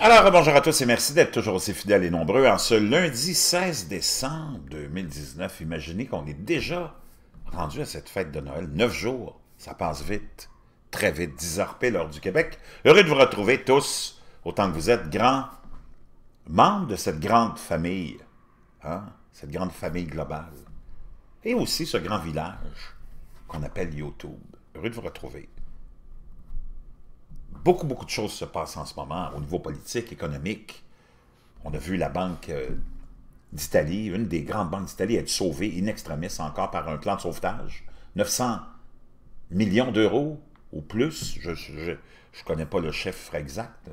Alors, bonjour à tous et merci d'être toujours aussi fidèles et nombreux en ce lundi 16 décembre 2019. Imaginez qu'on est déjà rendu à cette fête de Noël. Neuf jours, ça passe vite, très vite, 10 heures l'heure du Québec. Heureux de vous retrouver tous, autant que vous êtes grands membres de cette grande famille, hein, cette grande famille globale, et aussi ce grand village qu'on appelle YouTube. Heureux de vous retrouver beaucoup, beaucoup de choses se passent en ce moment au niveau politique, économique. On a vu la Banque euh, d'Italie, une des grandes banques d'Italie, être sauvée in extremis encore par un plan de sauvetage. 900 millions d'euros ou plus. Je ne connais pas le chiffre exact.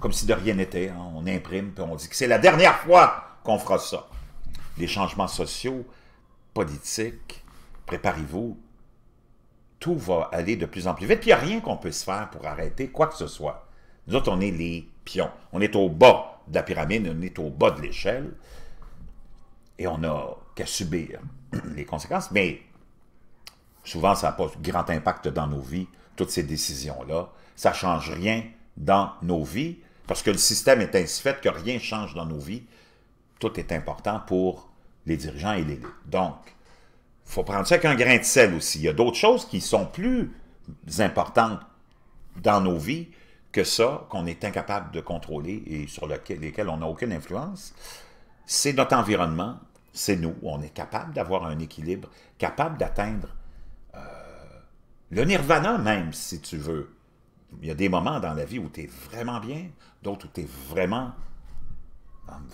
Comme si de rien n'était. Hein. On imprime puis on dit que c'est la dernière fois qu'on fera ça. Les changements sociaux, politiques, préparez-vous, tout va aller de plus en plus vite. Puis il n'y a rien qu'on puisse faire pour arrêter quoi que ce soit. Nous autres, on est les pions. On est au bas de la pyramide, on est au bas de l'échelle. Et on n'a qu'à subir les conséquences. Mais souvent, ça n'a pas grand impact dans nos vies, toutes ces décisions-là. Ça ne change rien dans nos vies, parce que le système est ainsi fait que rien ne change dans nos vies. Tout est important pour les dirigeants et les Donc, faut prendre ça avec un grain de sel aussi. Il y a d'autres choses qui sont plus importantes dans nos vies que ça, qu'on est incapable de contrôler et sur lequel, lesquelles on n'a aucune influence. C'est notre environnement, c'est nous. On est capable d'avoir un équilibre, capable d'atteindre euh, le nirvana même, si tu veux. Il y a des moments dans la vie où tu es vraiment bien, d'autres où tu es vraiment,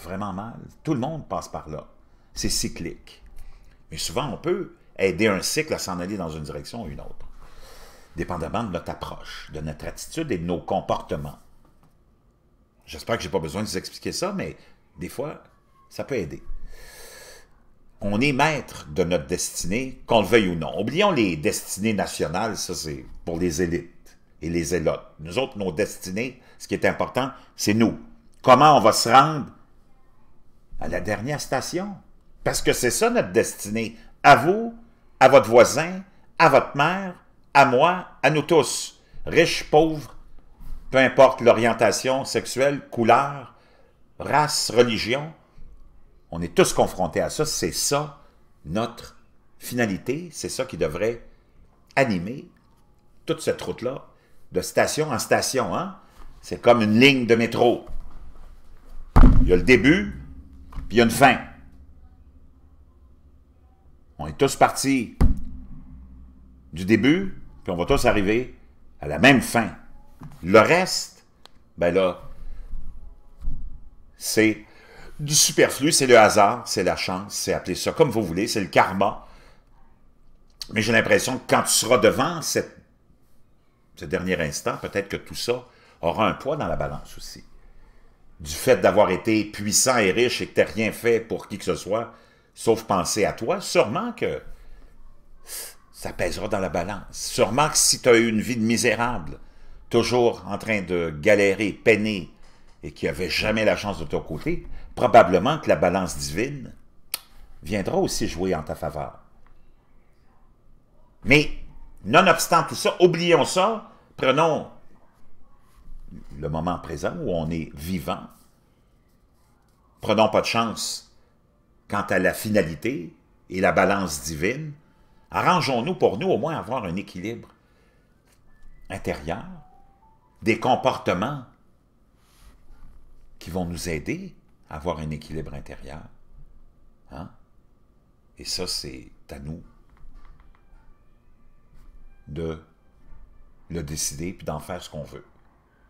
vraiment mal. Tout le monde passe par là. C'est cyclique. Mais souvent, on peut aider un cycle à s'en aller dans une direction ou une autre, dépendamment de notre approche, de notre attitude et de nos comportements. J'espère que je n'ai pas besoin de vous expliquer ça, mais des fois, ça peut aider. On est maître de notre destinée, qu'on le veuille ou non. Oublions les destinées nationales, ça c'est pour les élites et les élotes. Nous autres, nos destinées, ce qui est important, c'est nous. Comment on va se rendre à la dernière station parce que c'est ça notre destinée, à vous, à votre voisin, à votre mère, à moi, à nous tous, riches, pauvres, peu importe l'orientation sexuelle, couleur, race, religion, on est tous confrontés à ça, c'est ça notre finalité, c'est ça qui devrait animer toute cette route-là, de station en station. Hein? C'est comme une ligne de métro. Il y a le début, puis il y a une fin. On est tous partis du début, puis on va tous arriver à la même fin. Le reste, ben là, c'est du superflu, c'est le hasard, c'est la chance, c'est appeler ça comme vous voulez, c'est le karma. Mais j'ai l'impression que quand tu seras devant ce dernier instant, peut-être que tout ça aura un poids dans la balance aussi. Du fait d'avoir été puissant et riche et que tu n'as rien fait pour qui que ce soit, sauf penser à toi, sûrement que ça pèsera dans la balance. Sûrement que si tu as eu une vie de misérable, toujours en train de galérer, peiner, et qui avait jamais la chance de ton côté, probablement que la balance divine viendra aussi jouer en ta faveur. Mais, nonobstant tout ça, oublions ça, prenons le moment présent où on est vivant, prenons pas de chance quant à la finalité et la balance divine, arrangeons-nous pour nous au moins avoir un équilibre intérieur, des comportements qui vont nous aider à avoir un équilibre intérieur. Hein? Et ça, c'est à nous de le décider puis d'en faire ce qu'on veut.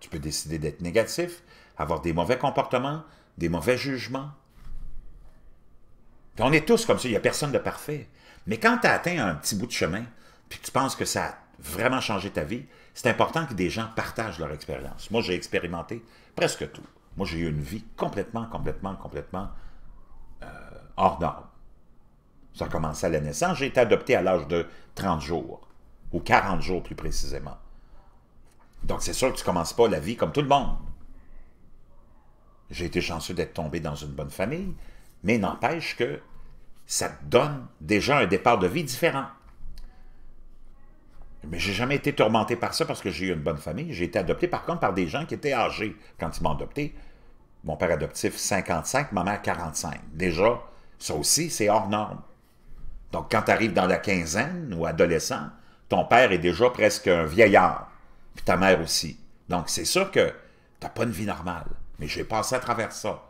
Tu peux décider d'être négatif, avoir des mauvais comportements, des mauvais jugements, on est tous comme ça, il n'y a personne de parfait. Mais quand tu as atteint un petit bout de chemin, puis tu penses que ça a vraiment changé ta vie, c'est important que des gens partagent leur expérience. Moi, j'ai expérimenté presque tout. Moi, j'ai eu une vie complètement, complètement, complètement euh, hors d'ordre. Ça a commencé à la naissance. J'ai été adopté à l'âge de 30 jours, ou 40 jours plus précisément. Donc, c'est sûr que tu ne commences pas la vie comme tout le monde. J'ai été chanceux d'être tombé dans une bonne famille. Mais n'empêche que ça donne déjà un départ de vie différent. Mais j'ai jamais été tourmenté par ça parce que j'ai eu une bonne famille. J'ai été adopté par contre par des gens qui étaient âgés quand ils m'ont adopté. Mon père adoptif 55, ma mère 45. Déjà, ça aussi, c'est hors norme. Donc quand tu arrives dans la quinzaine ou adolescent, ton père est déjà presque un vieillard, puis ta mère aussi. Donc c'est sûr que tu n'as pas une vie normale. Mais j'ai passé à travers ça.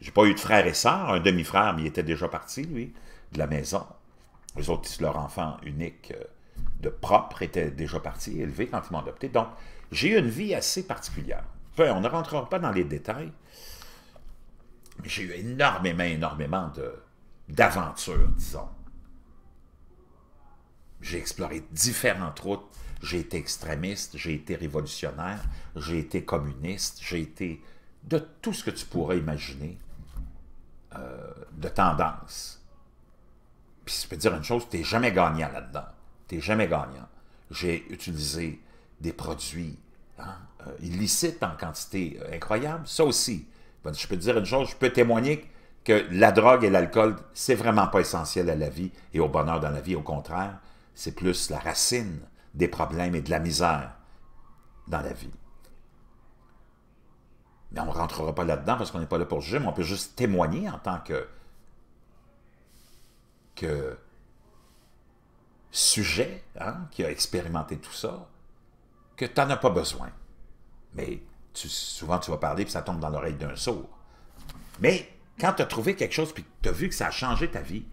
J'ai pas eu de frère et sœur, un demi-frère, mais il était déjà parti, lui, de la maison. Les autres, leur enfant unique euh, de propre était déjà parti, élevé quand ils m'ont adopté. Donc, j'ai eu une vie assez particulière. on ne rentrera pas dans les détails, mais j'ai eu énormément, énormément d'aventures, disons. J'ai exploré différentes routes. J'ai été extrémiste, j'ai été révolutionnaire, j'ai été communiste, j'ai été de tout ce que tu pourrais imaginer. Euh, de tendance. Puis je peux dire une chose, tu n'es jamais gagnant là-dedans. Tu n'es jamais gagnant. J'ai utilisé des produits hein, euh, illicites en quantité euh, incroyable. Ça aussi, ben, je peux dire une chose, je peux témoigner que la drogue et l'alcool, c'est vraiment pas essentiel à la vie et au bonheur dans la vie. Au contraire, c'est plus la racine des problèmes et de la misère dans la vie on ne rentrera pas là-dedans parce qu'on n'est pas là pour juger, mais on peut juste témoigner en tant que, sujet hein, qui a expérimenté tout ça, que tu n'en as pas besoin. Mais souvent, tu vas parler et ça tombe dans l'oreille d'un sourd. Mais quand tu as trouvé quelque chose et que tu as vu que ça a changé ta vie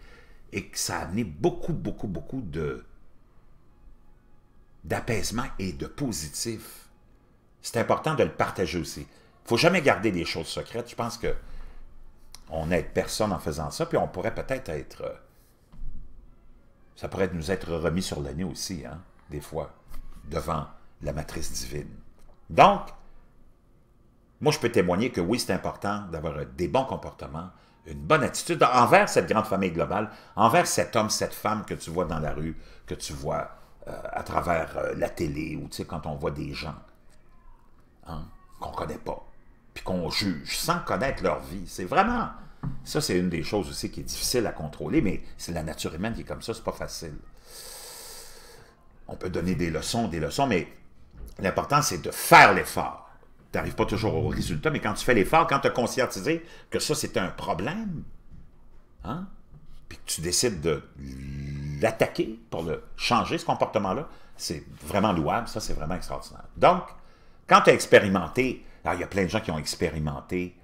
et que ça a amené beaucoup, beaucoup, beaucoup de d'apaisement et de positif, c'est important de le partager aussi ne faut jamais garder des choses secrètes. Je pense que on n'aide personne en faisant ça, puis on pourrait peut-être être... Euh, ça pourrait nous être remis sur le nez aussi, hein, des fois, devant la matrice divine. Donc, moi, je peux témoigner que oui, c'est important d'avoir des bons comportements, une bonne attitude envers cette grande famille globale, envers cet homme, cette femme que tu vois dans la rue, que tu vois euh, à travers euh, la télé ou, tu sais, quand on voit des gens hein, qu'on ne connaît pas qu'on juge sans connaître leur vie. C'est vraiment... Ça, c'est une des choses aussi qui est difficile à contrôler, mais c'est la nature humaine qui est comme ça, c'est pas facile. On peut donner des leçons, des leçons, mais l'important, c'est de faire l'effort. Tu n'arrives pas toujours au résultat, mais quand tu fais l'effort, quand tu as conscientisé que ça, c'est un problème, hein, puis que tu décides de l'attaquer pour le changer, ce comportement-là, c'est vraiment louable, ça, c'est vraiment extraordinaire. Donc, quand tu as expérimenté alors, il y a plein de gens qui ont expérimenté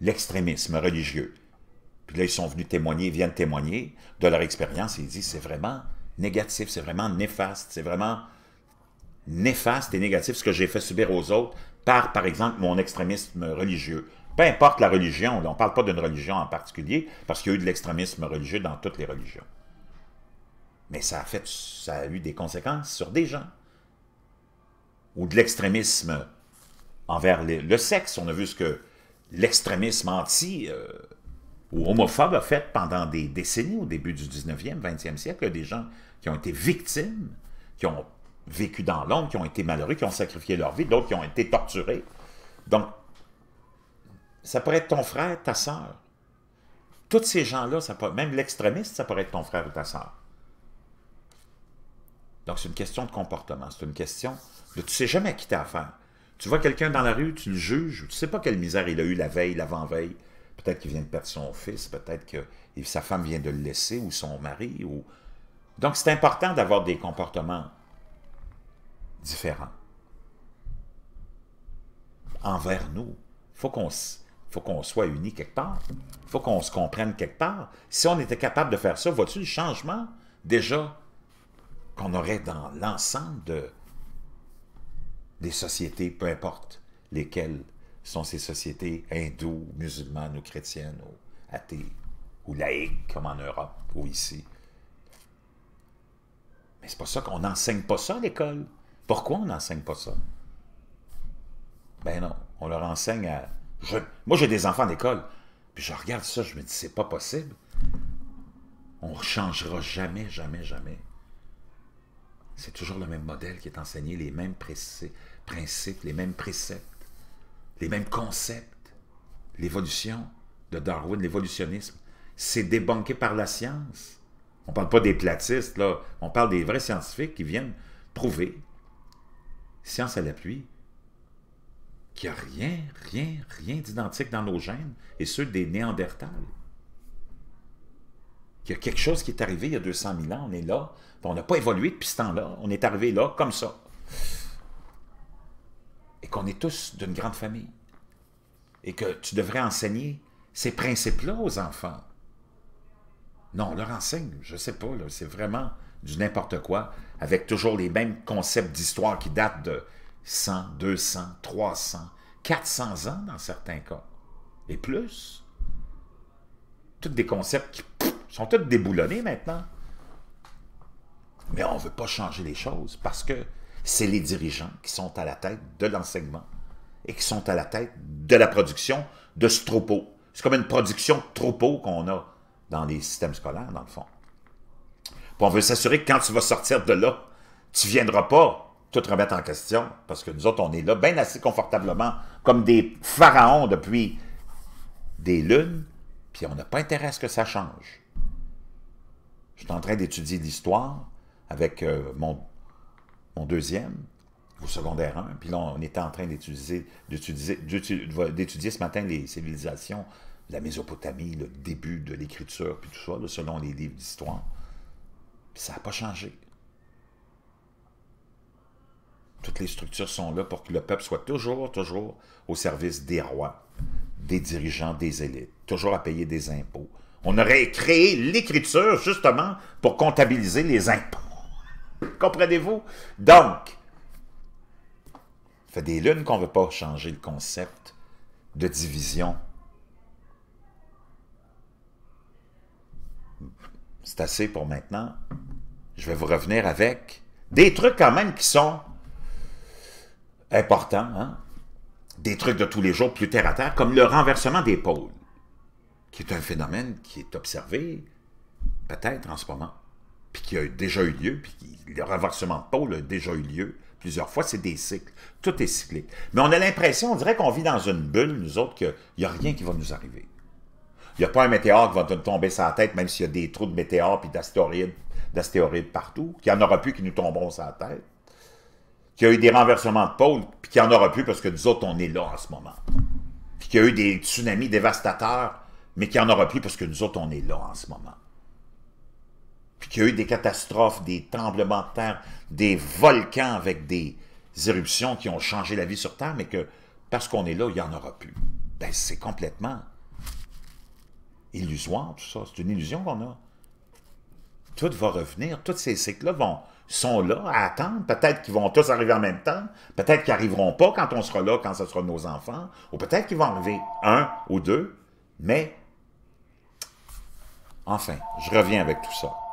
l'extrémisme religieux. Puis là, ils sont venus témoigner, viennent témoigner de leur expérience et ils disent c'est vraiment négatif, c'est vraiment néfaste, c'est vraiment néfaste et négatif ce que j'ai fait subir aux autres par, par exemple, mon extrémisme religieux. Peu importe la religion, on ne parle pas d'une religion en particulier, parce qu'il y a eu de l'extrémisme religieux dans toutes les religions. Mais ça a, fait, ça a eu des conséquences sur des gens. Ou de l'extrémisme envers le sexe. On a vu ce que l'extrémisme anti euh, ou homophobe a fait pendant des décennies, au début du 19e, 20e siècle, des gens qui ont été victimes, qui ont vécu dans l'ombre, qui ont été malheureux, qui ont sacrifié leur vie, d'autres qui ont été torturés. Donc, ça pourrait être ton frère, ta sœur. Tous ces gens-là, ça peut, même l'extrémiste, ça pourrait être ton frère ou ta sœur. Donc, c'est une question de comportement, c'est une question de tu ne sais jamais à qui t'as affaire. Tu vois quelqu'un dans la rue, tu le juges, tu ne sais pas quelle misère il a eu la veille, l'avant-veille. Peut-être qu'il vient de perdre son fils, peut-être que sa femme vient de le laisser, ou son mari. ou Donc, c'est important d'avoir des comportements différents envers nous. Il faut qu'on faut qu'on soit unis quelque part. Il faut qu'on se comprenne quelque part. Si on était capable de faire ça, vois-tu le changement déjà qu'on aurait dans l'ensemble de, des sociétés, peu importe lesquelles sont ces sociétés hindoues, musulmanes ou chrétiennes ou athées ou laïques, comme en Europe ou ici. Mais c'est pas ça qu'on n'enseigne pas ça à l'école. Pourquoi on n'enseigne pas ça? Ben non, on leur enseigne à... Moi, j'ai des enfants d'école, puis je regarde ça, je me dis, c'est pas possible. On ne changera jamais, jamais, jamais. C'est toujours le même modèle qui est enseigné, les mêmes principes, les mêmes préceptes, les mêmes concepts. L'évolution de Darwin, l'évolutionnisme, c'est débanqué par la science. On ne parle pas des platistes, là. on parle des vrais scientifiques qui viennent prouver, science à l'appui, qu'il n'y a rien, rien, rien d'identique dans nos gènes et ceux des néandertales qu'il y a quelque chose qui est arrivé il y a 200 000 ans, on est là, puis on n'a pas évolué depuis ce temps-là, on est arrivé là, comme ça. Et qu'on est tous d'une grande famille. Et que tu devrais enseigner ces principes-là aux enfants. Non, on leur enseigne, je sais pas, c'est vraiment du n'importe quoi, avec toujours les mêmes concepts d'histoire qui datent de 100, 200, 300, 400 ans dans certains cas, et plus. Toutes des concepts qui ils sont tous déboulonnés maintenant. Mais on ne veut pas changer les choses parce que c'est les dirigeants qui sont à la tête de l'enseignement et qui sont à la tête de la production de ce troupeau. C'est comme une production de troupeau qu'on a dans les systèmes scolaires, dans le fond. Puis on veut s'assurer que quand tu vas sortir de là, tu ne viendras pas tout remettre en question, parce que nous autres, on est là bien assez confortablement, comme des pharaons depuis des lunes, puis on n'a pas intérêt à ce que ça change. Je suis en train d'étudier l'histoire avec euh, mon, mon deuxième au secondaire 1. Puis là, on était en train d'étudier ce matin les civilisations, la Mésopotamie, le début de l'écriture, puis tout ça, selon les livres d'histoire. ça n'a pas changé. Toutes les structures sont là pour que le peuple soit toujours, toujours au service des rois, des dirigeants, des élites, toujours à payer des impôts, on aurait créé l'écriture justement pour comptabiliser les impôts. Comprenez-vous? Donc, fait des lunes qu'on ne veut pas changer le concept de division. C'est assez pour maintenant. Je vais vous revenir avec des trucs quand même qui sont importants, hein? des trucs de tous les jours plus terre à terre, comme le renversement des pôles qui est un phénomène qui est observé peut-être en ce moment, puis qui a déjà eu lieu, puis le renversement de pôle a déjà eu lieu plusieurs fois, c'est des cycles. Tout est cyclique. Mais on a l'impression, on dirait qu'on vit dans une bulle, nous autres, qu'il n'y a rien qui va nous arriver. Il n'y a pas un météore qui va nous tomber sur la tête, même s'il y a des trous de météores puis d'astéroïdes, partout, qu'il n'y en aura plus qui nous tomberont sur la tête, qu'il y a eu des renversements de pôle, puis qu'il n'y en aura plus parce que nous autres, on est là en ce moment, puis qu'il y a eu des tsunamis dévastateurs mais qu'il n'y en aura plus parce que nous autres, on est là en ce moment. Puis qu'il y a eu des catastrophes, des tremblements de terre, des volcans avec des éruptions qui ont changé la vie sur Terre, mais que parce qu'on est là, il n'y en aura plus. Ben, c'est complètement illusoire, tout ça. C'est une illusion qu'on a. Tout va revenir, tous ces cycles-là sont là à attendre. Peut-être qu'ils vont tous arriver en même temps. Peut-être qu'ils n'arriveront pas quand on sera là, quand ce sera nos enfants. Ou peut-être qu'ils vont arriver un ou deux. Mais Enfin, je reviens avec tout ça.